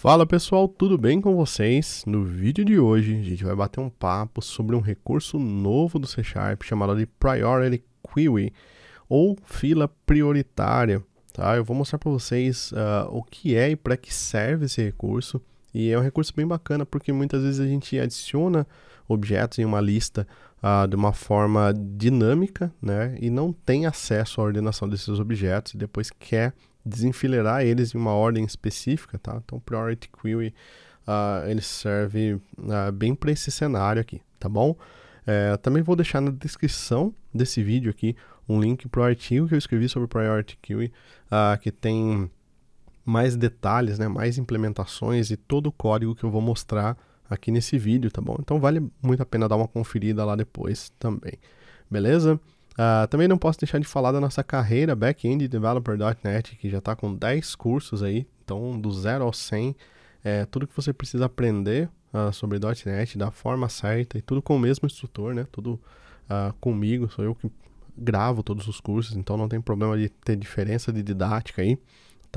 Fala pessoal, tudo bem com vocês? No vídeo de hoje a gente vai bater um papo sobre um recurso novo do C Sharp chamado de Priority Query ou fila prioritária. Tá? Eu vou mostrar para vocês uh, o que é e para que serve esse recurso. E é um recurso bem bacana porque muitas vezes a gente adiciona objetos em uma lista ah, de uma forma dinâmica, né? E não tem acesso à ordenação desses objetos e depois quer desenfileirar eles em uma ordem específica, tá? Então, Priority Query ah, ele serve ah, bem para esse cenário aqui, tá bom? É, também vou deixar na descrição desse vídeo aqui um link para o artigo que eu escrevi sobre Priority Queue, uh, que tem mais detalhes, né, mais implementações e todo o código que eu vou mostrar aqui nesse vídeo, tá bom? Então vale muito a pena dar uma conferida lá depois também, beleza? Uh, também não posso deixar de falar da nossa carreira back-end developer.net, que já está com 10 cursos aí, então do 0 ao 100, é, tudo que você precisa aprender uh, sobre .NET da forma certa e tudo com o mesmo instrutor, né? Tudo uh, comigo, sou eu que gravo todos os cursos, então não tem problema de ter diferença de didática aí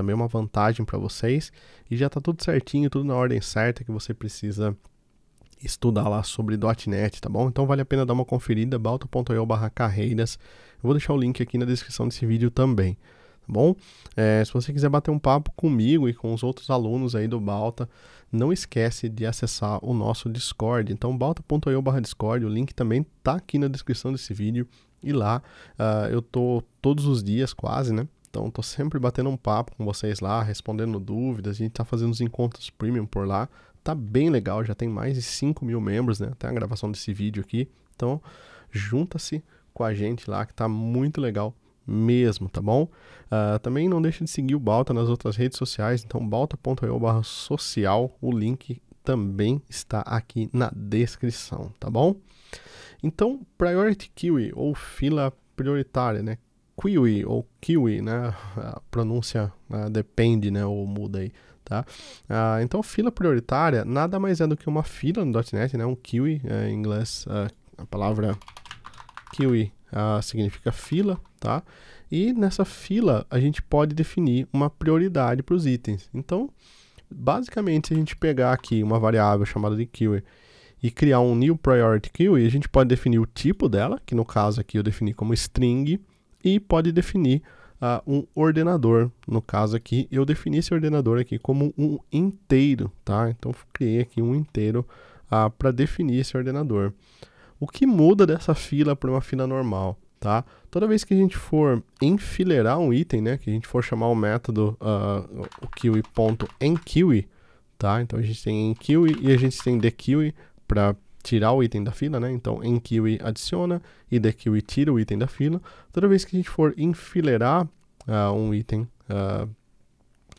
também uma vantagem para vocês. E já está tudo certinho, tudo na ordem certa que você precisa estudar lá sobre .NET, tá bom? Então vale a pena dar uma conferida, balto.io barra carreiras. Eu vou deixar o link aqui na descrição desse vídeo também, tá bom? É, se você quiser bater um papo comigo e com os outros alunos aí do Balta, não esquece de acessar o nosso Discord. Então balta.io barra Discord, o link também tá aqui na descrição desse vídeo. E lá uh, eu tô todos os dias quase, né? Então estou sempre batendo um papo com vocês lá, respondendo dúvidas. A gente está fazendo os encontros premium por lá. Tá bem legal, já tem mais de 5 mil membros, né? Até a gravação desse vídeo aqui. Então, junta-se com a gente lá, que tá muito legal mesmo, tá bom? Uh, também não deixe de seguir o Balta nas outras redes sociais, então balta.io social, o link também está aqui na descrição, tá bom? Então, Priority Kiwi, ou fila prioritária, né? kiwi ou kiwi, né? A pronúncia né, depende, né? Ou muda aí, tá? Ah, então, fila prioritária nada mais é do que uma fila no .NET, né? Um kiwi, é, em inglês, é, a palavra kiwi Uh, significa fila, tá? E nessa fila a gente pode definir uma prioridade para os itens. Então, basicamente, se a gente pegar aqui uma variável chamada de queue e criar um new priority queue, a gente pode definir o tipo dela, que no caso aqui eu defini como string, e pode definir uh, um ordenador. No caso aqui, eu defini esse ordenador aqui como um inteiro, tá? Então, criei aqui um inteiro uh, ah, para definir esse ordenador. O que muda dessa fila para uma fila normal, tá? Toda vez que a gente for enfileirar um item, né, que a gente for chamar o método uh, ah, kiwi.enkiwi, tá? Então a gente tem enkiwi e a gente tem dekiwi para tirar o item da fila, né? Então, em Kiwi adiciona e de Kiwi tira o item da fila. Toda vez que a gente for enfileirar uh, um item uh,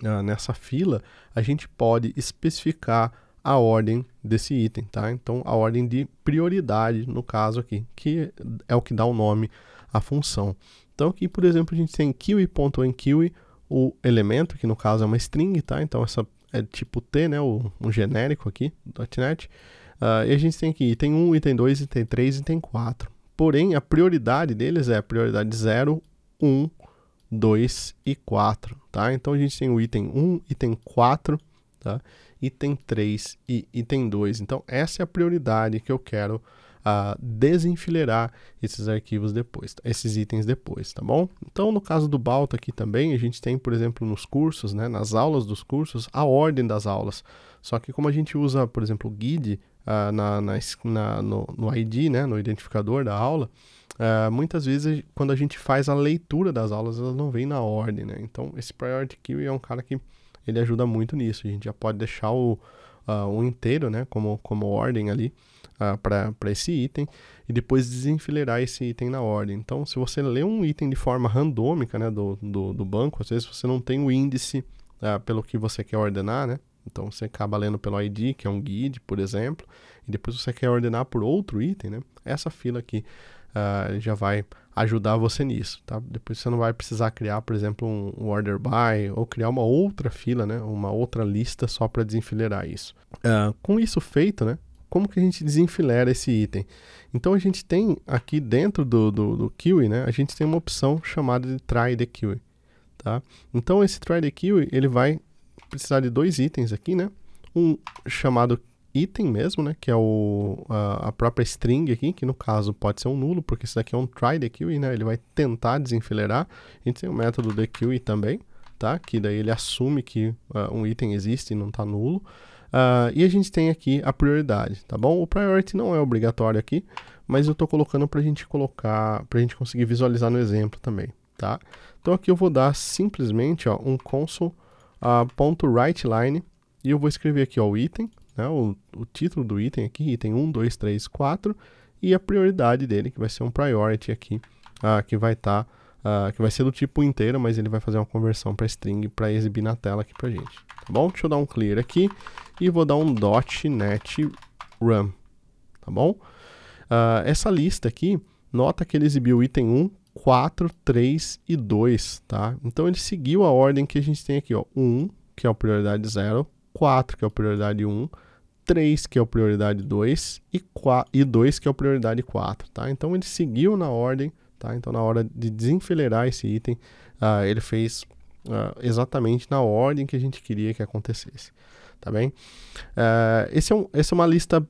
uh, nessa fila, a gente pode especificar a ordem desse item, tá? Então, a ordem de prioridade, no caso aqui, que é o que dá o nome à função. Então, aqui, por exemplo, a gente tem kiwi.enkiwi, o elemento, que no caso é uma string, tá? Então, essa é tipo T, né? O, um genérico aqui, .NET. Uh, e a gente tem aqui item 1, item 2, item 3, item 4. Porém, a prioridade deles é a prioridade 0, 1, 2 e 4, tá? Então a gente tem o item 1, item 4, tá? Item 3 e item 2. Então essa é a prioridade que eu quero a desenfileirar esses arquivos depois, tá? esses itens depois, tá bom? Então, no caso do Balta aqui também, a gente tem, por exemplo, nos cursos, né, nas aulas dos cursos, a ordem das aulas. Só que como a gente usa, por exemplo, o guide uh, na, na, na, no, no ID, né, no identificador da aula, Uh, muitas vezes, quando a gente faz a leitura das aulas, elas não vêm na ordem, né? Então, esse Priority Queue é um cara que ele ajuda muito nisso. A gente já pode deixar o, uh, o inteiro, né, como, como ordem ali, para esse item e depois desenfileirar esse item na ordem. Então, se você lê um item de forma randômica né, do, do, do banco, às vezes você não tem o índice ah, pelo que você quer ordenar, né? Então você acaba lendo pelo ID, que é um guide, por exemplo, e depois você quer ordenar por outro item, né? Essa fila aqui uh, já vai ajudar você nisso, tá? Depois você não vai precisar criar, por exemplo, um, um order by ou criar uma outra fila, né? Uma outra lista só para desenfileirar isso. Uh, com isso feito, né? como que a gente desenfilera esse item. Então a gente tem aqui dentro do, do, do Kiwi, né, a gente tem uma opção chamada de Try the Kiwi. Tá? Então esse Try the Kiwi, ele vai precisar de dois itens aqui, né? Um chamado item mesmo, né? Que é o, a, a, própria string aqui, que no caso pode ser um nulo, porque isso daqui é um try the queue, né? Ele vai tentar desenfileirar. A gente tem o método the queue também, tá? Que daí ele assume que uh, um item existe e não está nulo. Uh, e a gente tem aqui a prioridade, tá bom? O priority não é obrigatório aqui, mas eu estou colocando para a gente colocar, para a gente conseguir visualizar no exemplo também, tá? Então aqui eu vou dar simplesmente ó, um console uh, ponto e eu vou escrever aqui ó, o item, né, o, o título do item aqui, item 1, 2, 3, 4 e a prioridade dele, que vai ser um priority aqui, uh, que vai estar, tá, uh, que vai ser do tipo inteiro, mas ele vai fazer uma conversão para string para exibir na tela aqui para gente tá bom? Deixa eu dar um clear aqui e vou dar um .NET run, tá bom? Uh, essa lista aqui, nota que ele exibiu item 1, 4, 3 e 2, tá? Então ele seguiu a ordem que a gente tem aqui, ó, 1, que é a prioridade 0, 4, que é a prioridade 1, 3, que é a prioridade 2 e, 4, e 2, que é a prioridade 4, tá? Então ele seguiu na ordem, tá? Então na hora de desenfileirar esse item, uh, ele fez uh, exatamente na ordem que a gente queria que acontecesse, tá bem? Uh, esse é um, essa é uma lista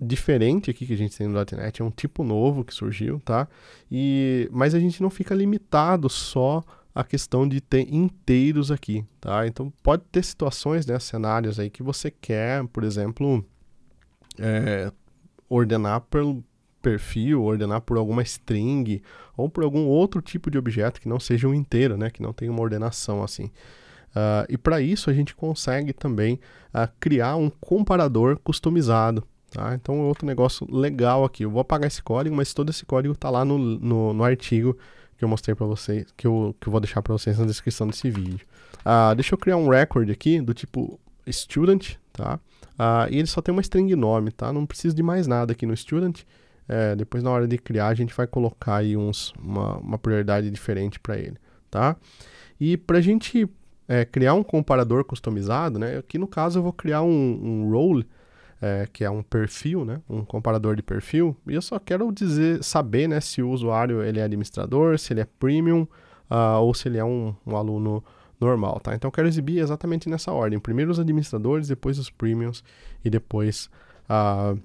diferente aqui que a gente tem no .NET, é um tipo novo que surgiu, tá? E, mas a gente não fica limitado só a questão de ter inteiros aqui, tá? Então pode ter situações, né, cenários aí que você quer, por exemplo, é, ordenar pelo, perfil, ordenar por alguma string ou por algum outro tipo de objeto que não seja um inteiro, né? Que não tenha uma ordenação assim. Uh, e para isso a gente consegue também uh, criar um comparador customizado. Tá? Então, outro negócio legal aqui. Eu vou apagar esse código, mas todo esse código está lá no, no, no, artigo que eu mostrei para vocês, que eu, que eu vou deixar para vocês na descrição desse vídeo. Uh, deixa eu criar um record aqui do tipo student, tá? e ele só tem uma string nome, tá? Não preciso de mais nada aqui no student. É, depois na hora de criar a gente vai colocar aí uns, uma, uma prioridade diferente para ele, tá? E para a gente é, criar um comparador customizado, né? Aqui no caso eu vou criar um, um role, é, que é um perfil, né? Um comparador de perfil. E eu só quero dizer, saber, né? Se o usuário ele é administrador, se ele é premium uh, ou se ele é um, um aluno normal, tá? Então eu quero exibir exatamente nessa ordem. Primeiro os administradores, depois os premiums e depois... Uh,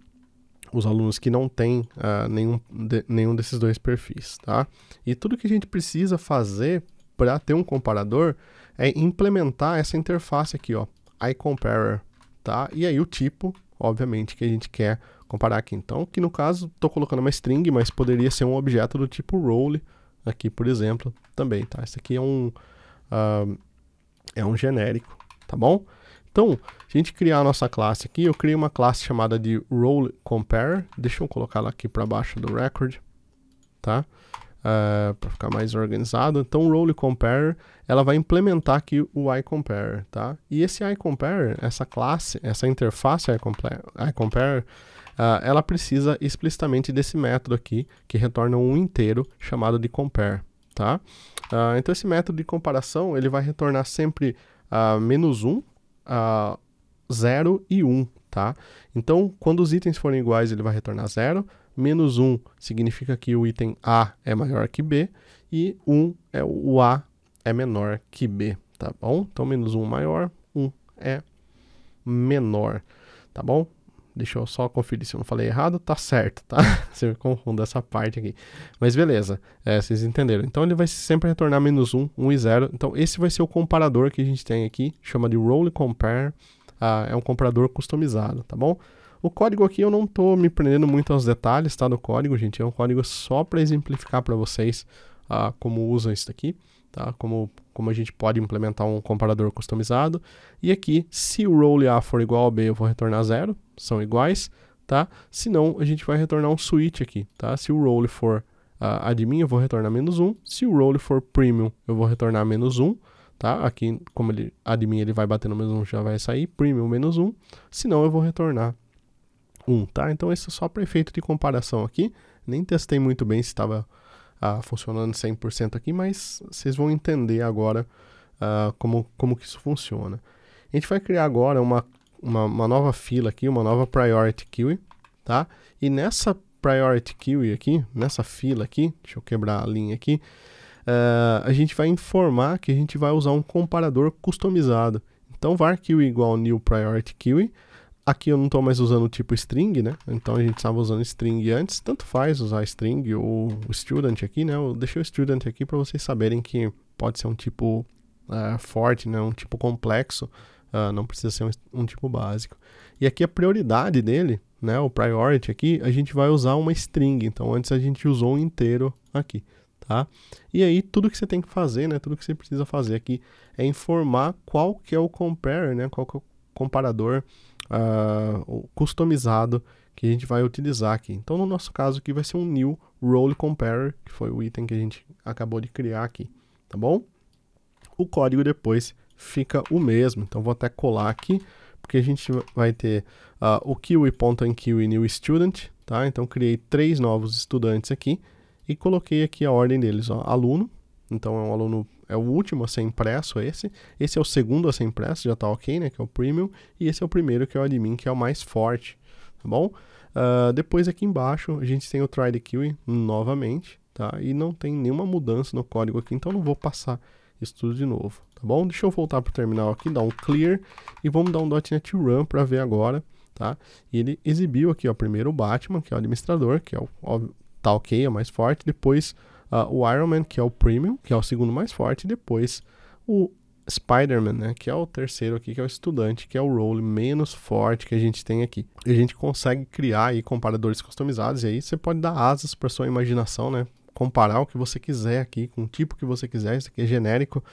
os alunos que não têm uh, nenhum, de, nenhum desses dois perfis, tá? E tudo que a gente precisa fazer para ter um comparador é implementar essa interface aqui, ó, iComparer, tá? E aí o tipo, obviamente, que a gente quer comparar aqui. Então, que no caso, estou colocando uma string, mas poderia ser um objeto do tipo role aqui, por exemplo, também, tá? Esse aqui é um, uh, é um genérico, tá bom? Então, se a gente criar a nossa classe aqui, eu criei uma classe chamada de Role Compare. Deixa eu colocar ela aqui para baixo do record, tá? Uh, eh, para ficar mais organizado. Então, Role Compare, ela vai implementar aqui o iCompare, tá? E esse iCompare, essa classe, essa interface iCompare, uh, eh, ela precisa explicitamente desse método aqui, que retorna um inteiro chamado de compare, tá? Uh, então, esse método de comparação, ele vai retornar sempre menos uh, 1, um, a 0 e 1, tá? Então, quando os itens forem iguais, ele vai retornar 0. Menos 1 significa que o item A é maior que B. E 1 é o A é menor que B, tá bom? Então, menos 1 maior, 1 é menor, tá bom? Deixa eu só conferir se eu não falei errado. Tá certo, tá? se eu confundo essa parte aqui. Mas beleza, é, vocês entenderam. Então ele vai sempre retornar menos 1, 1 e 0. Então esse vai ser o comparador que a gente tem aqui. Chama de Role Compare. Ah, é um comparador customizado, tá bom? O código aqui eu não tô me prendendo muito aos detalhes, tá? Do código, gente. É um código só para exemplificar para vocês ah, como usa isso daqui, tá? Como, como a gente pode implementar um comparador customizado. E aqui, se o role A for igual a B, eu vou retornar zero, são iguais, tá? Senão a gente vai retornar um switch aqui, tá? Se o role for uh, admin, eu vou retornar menos 1. Se o role for premium, eu vou retornar menos 1, tá? Aqui, como ele admin, ele vai bater no menos 1, já vai sair premium menos 1. Senão eu vou retornar 1, tá? Então esse é só para efeito de comparação aqui. Nem testei muito bem se estava uh, ah, funcionando 100% aqui, mas vocês vão entender agora uh, como, como que isso funciona. A gente vai criar agora uma uma, uma nova fila aqui, uma nova priority queue, tá? E nessa priority queue aqui, nessa fila aqui, deixa eu quebrar a linha aqui, uh, a gente vai informar que a gente vai usar um comparador customizado. Então var queue igual new priority queue, aqui eu não estou mais usando o tipo string, né? Então a gente estava usando string antes, tanto faz usar string ou student aqui, né? Eu deixei o student aqui para vocês saberem que pode ser um tipo uh, forte, né? Um tipo complexo, Uh, não precisa ser um, um, tipo básico. E aqui a prioridade dele, né, o priority aqui, a gente vai usar uma string. Então antes a gente usou um inteiro aqui, tá? E aí tudo que você tem que fazer, né, tudo que você precisa fazer aqui é informar qual que é o compare, né, qual que é o comparador uh, customizado que a gente vai utilizar aqui. Então no nosso caso aqui vai ser um new role comparer, que foi o item que a gente acabou de criar aqui, tá bom? O código depois fica o mesmo. Então vou até colar aqui, porque a gente vai ter uh, o Kiwi New Student, tá? Então criei três novos estudantes aqui e coloquei aqui a ordem deles, ó, aluno. Então é um aluno é o último a ser impresso esse. Esse é o segundo a ser impresso, já está ok, né? Que é o premium. E esse é o primeiro, que é o admin, que é o mais forte, tá bom? Uh, depois aqui embaixo a gente tem o try the kiwi novamente, tá? E não tem nenhuma mudança no código aqui, então não vou passar isso tudo de novo tá bom? Deixa eu voltar para o terminal aqui, dar um clear e vamos dar um .NET Run para ver agora, tá? E ele exibiu aqui, ó, primeiro o Batman, que é o administrador, que é o, tal tá ok, é o mais forte, depois uh, o Iron Man, que é o Premium, que é o segundo mais forte, e depois o Spider-Man, né, que é o terceiro aqui, que é o estudante, que é o role menos forte que a gente tem aqui. E a gente consegue criar aí comparadores customizados, e aí você pode dar asas para sua imaginação, né, comparar o que você quiser aqui, com o tipo que você quiser, isso aqui é genérico,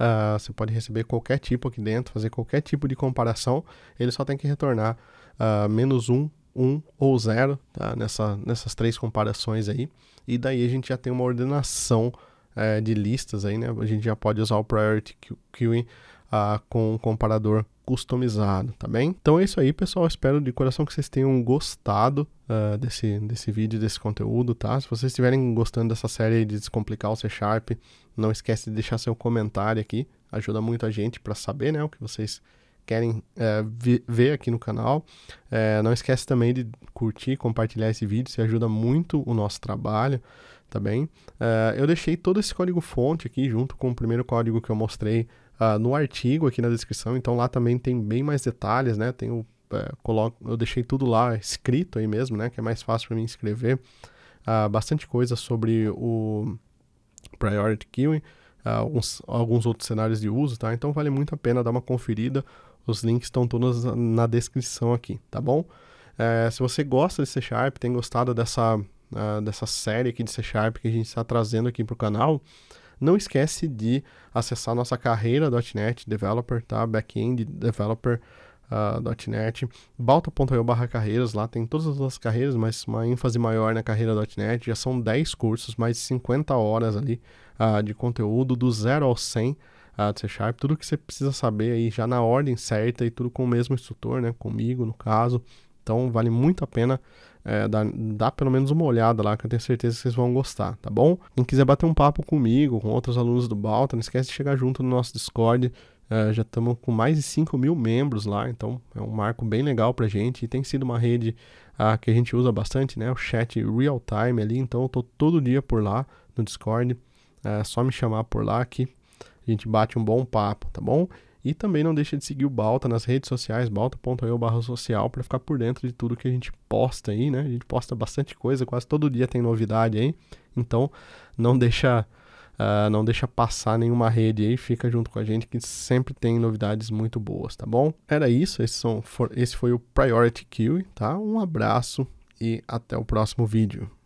Uh, você pode receber qualquer tipo aqui dentro, fazer qualquer tipo de comparação. Ele só tem que retornar ah, menos uh, 1, 1 ou 0 tá? Nessa, nessas três comparações aí. E daí a gente já tem uma ordenação uh, de listas aí, né? A gente já pode usar o Priority Queuing ah, com o comparador customizado, tá bem? Então é isso aí, pessoal. Espero de coração que vocês tenham gostado uh, desse, desse vídeo, desse conteúdo, tá? Se vocês estiverem gostando dessa série de Descomplicar o C Sharp, não esquece de deixar seu comentário aqui. Ajuda muito a gente para saber né, o que vocês querem é, ver aqui no canal. É, não esquece também de curtir, compartilhar esse vídeo, isso ajuda muito o nosso trabalho, tá bem? eu deixei todo esse código fonte aqui junto com o primeiro código que eu mostrei uh, no artigo aqui na descrição. Então lá também tem bem mais detalhes, né? Tem o, é, coloco, eu deixei tudo lá escrito aí mesmo, né? Que é mais fácil para mim escrever. Uh, bastante coisa sobre o Priority Queuing, uh, ah, alguns, alguns outros cenários de uso, tá? Então vale muito a pena dar uma conferida. Os links estão todos na descrição aqui, tá bom? Uh, se você gosta de C Sharp, tem gostado dessa, dessa série aqui de C Sharp que a gente está trazendo aqui para o canal, não esquece de acessar nossa carreira.net developer, tá? Backend developer. Uh, .NET, balta.io barra carreiras, lá tem todas as nossas carreiras, mas uma ênfase maior na carreira.net, já são 10 cursos, mais de 50 horas ali uh, de conteúdo, do 0 ao 100 uh, ah, de C Sharp, tudo que você precisa saber aí já na ordem certa e tudo com o mesmo instrutor, né, comigo no caso, então vale muito a pena é, dar, dar, pelo menos uma olhada lá, que eu tenho certeza que vocês vão gostar, tá bom? Quem quiser bater um papo comigo, com outros alunos do Balta, não esquece de chegar junto no nosso Discord. É, já estamos com mais de 5 mil membros lá, então é um marco bem legal pra gente. E tem sido uma rede que a gente usa bastante, né? O chat real time ali, então eu tô todo dia por lá no Discord. É só me chamar por lá que a gente bate um bom papo, tá bom? E também não deixa de seguir o Balta nas redes sociais, barra social, para ficar por dentro de tudo que a gente posta aí, né? A gente posta bastante coisa, quase todo dia tem novidade aí. Então, não deixa, uh, não deixa passar nenhuma rede aí, fica junto com a gente que sempre tem novidades muito boas, tá bom? Era isso, esse, são, esse foi o Priority Queue, tá? Um abraço e até o próximo vídeo.